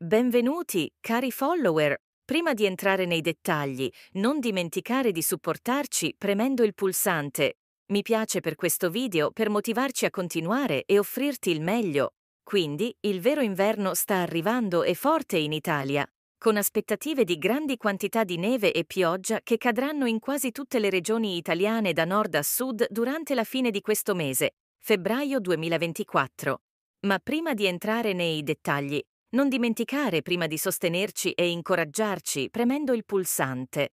Benvenuti, cari follower. Prima di entrare nei dettagli, non dimenticare di supportarci premendo il pulsante mi piace per questo video per motivarci a continuare e offrirti il meglio. Quindi, il vero inverno sta arrivando e forte in Italia, con aspettative di grandi quantità di neve e pioggia che cadranno in quasi tutte le regioni italiane da nord a sud durante la fine di questo mese, febbraio 2024. Ma prima di entrare nei dettagli, non dimenticare prima di sostenerci e incoraggiarci premendo il pulsante.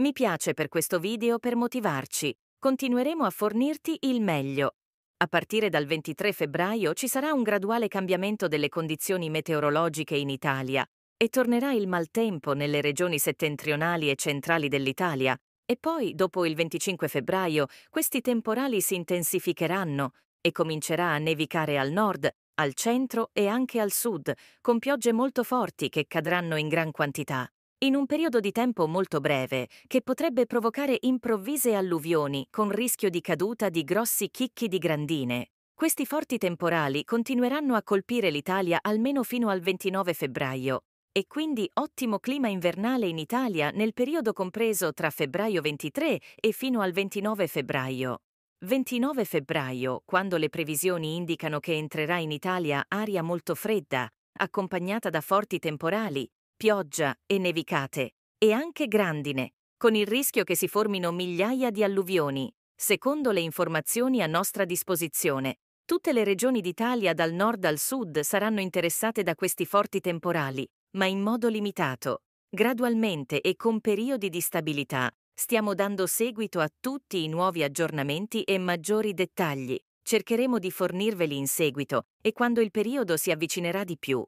Mi piace per questo video per motivarci. Continueremo a fornirti il meglio. A partire dal 23 febbraio ci sarà un graduale cambiamento delle condizioni meteorologiche in Italia e tornerà il maltempo nelle regioni settentrionali e centrali dell'Italia. E poi, dopo il 25 febbraio, questi temporali si intensificheranno e comincerà a nevicare al nord, al centro e anche al sud, con piogge molto forti che cadranno in gran quantità, in un periodo di tempo molto breve che potrebbe provocare improvvise alluvioni con rischio di caduta di grossi chicchi di grandine. Questi forti temporali continueranno a colpire l'Italia almeno fino al 29 febbraio e quindi ottimo clima invernale in Italia nel periodo compreso tra febbraio 23 e fino al 29 febbraio. 29 febbraio, quando le previsioni indicano che entrerà in Italia aria molto fredda, accompagnata da forti temporali, pioggia e nevicate, e anche grandine, con il rischio che si formino migliaia di alluvioni. Secondo le informazioni a nostra disposizione, tutte le regioni d'Italia dal nord al sud saranno interessate da questi forti temporali, ma in modo limitato. Gradualmente e con periodi di stabilità, Stiamo dando seguito a tutti i nuovi aggiornamenti e maggiori dettagli. Cercheremo di fornirveli in seguito e quando il periodo si avvicinerà di più,